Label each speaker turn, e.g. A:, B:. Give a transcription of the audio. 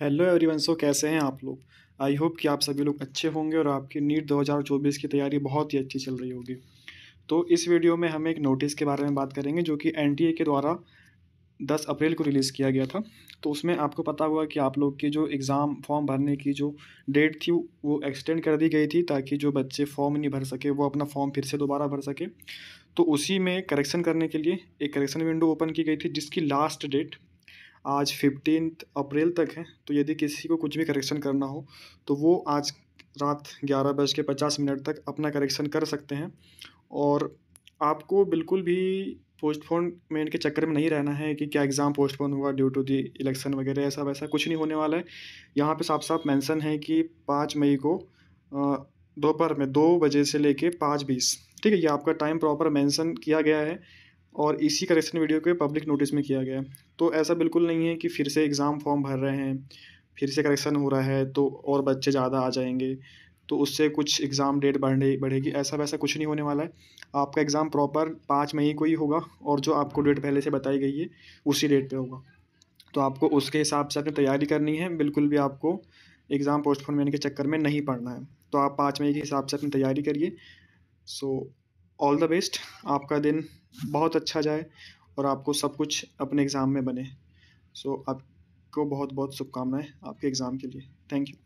A: hello everyone so कैसे हैं आप लोग आई होप कि आप सभी लोग अच्छे होंगे और आपकी नीट 2024 की तैयारी बहुत ही अच्छी चल रही होगी तो इस वीडियो में हम एक नोटिस के बारे में बात करेंगे जो कि एन के द्वारा 10 अप्रैल को रिलीज़ किया गया था तो उसमें आपको पता हुआ कि आप लोग की जो एग्ज़ाम फॉर्म भरने की जो डेट थी वो एक्सटेंड कर दी गई थी ताकि जो बच्चे फॉर्म नहीं भर सके वो अपना फॉर्म फिर से दोबारा भर सके तो उसी में करेक्शन करने के लिए एक करेक्शन विंडो ओपन की गई थी जिसकी लास्ट डेट आज फिफ्टीन अप्रैल तक है तो यदि किसी को कुछ भी करेक्शन करना हो तो वो आज रात ग्यारह बज के पचास मिनट तक अपना करेक्शन कर सकते हैं और आपको बिल्कुल भी पोस्टपोनमेंट के चक्कर में नहीं रहना है कि क्या एग्ज़ाम पोस्टपोन हुआ ड्यू टू दी इलेक्शन वगैरह ऐसा वैसा कुछ नहीं होने वाला है यहाँ पे साफ साफ मेंशन है कि पाँच मई को दोपहर में दो बजे से लेके पाँच बीस ठीक है ये आपका टाइम प्रॉपर मेंशन किया गया है और इसी करेक्शन वीडियो के पब्लिक नोटिस में किया गया तो ऐसा बिल्कुल नहीं है कि फिर से एग्ज़ाम फॉर्म भर रहे हैं फिर से करेक्शन हो रहा है तो और बच्चे ज़्यादा आ जाएंगे तो उससे कुछ एग्ज़ाम डेट बढ़ने बढ़ेगी ऐसा वैसा कुछ नहीं होने वाला है आपका एग्ज़ाम प्रॉपर पाँच मई को ही होगा और जो आपको डेट पहले से बताई गई है उसी डेट पे होगा तो आपको उसके हिसाब से अपनी तैयारी करनी है बिल्कुल भी आपको एग्ज़ाम पोस्टपोनमेंट के चक्कर में नहीं पढ़ना है तो आप पाँच मई के हिसाब से अपनी तैयारी करिए सो ऑल द बेस्ट आपका दिन बहुत अच्छा जाए और आपको सब कुछ अपने एग्ज़ाम में बने सो so, आपको बहुत बहुत शुभकामनाएं आपके एग्ज़ाम के लिए थैंक यू